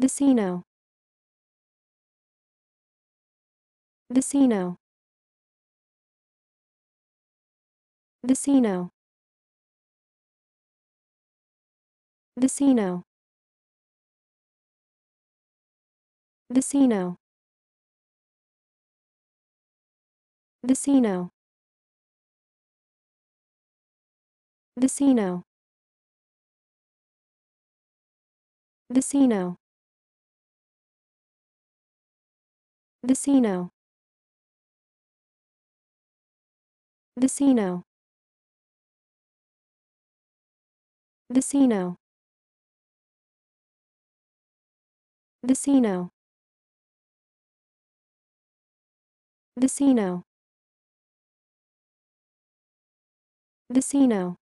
Vicino. Vicino. Vicino. Vicino. Vicino. Vicino. Vicino. Vicino. Vicino. Vicino. Vicino. Vicino. Vicino. Vicino.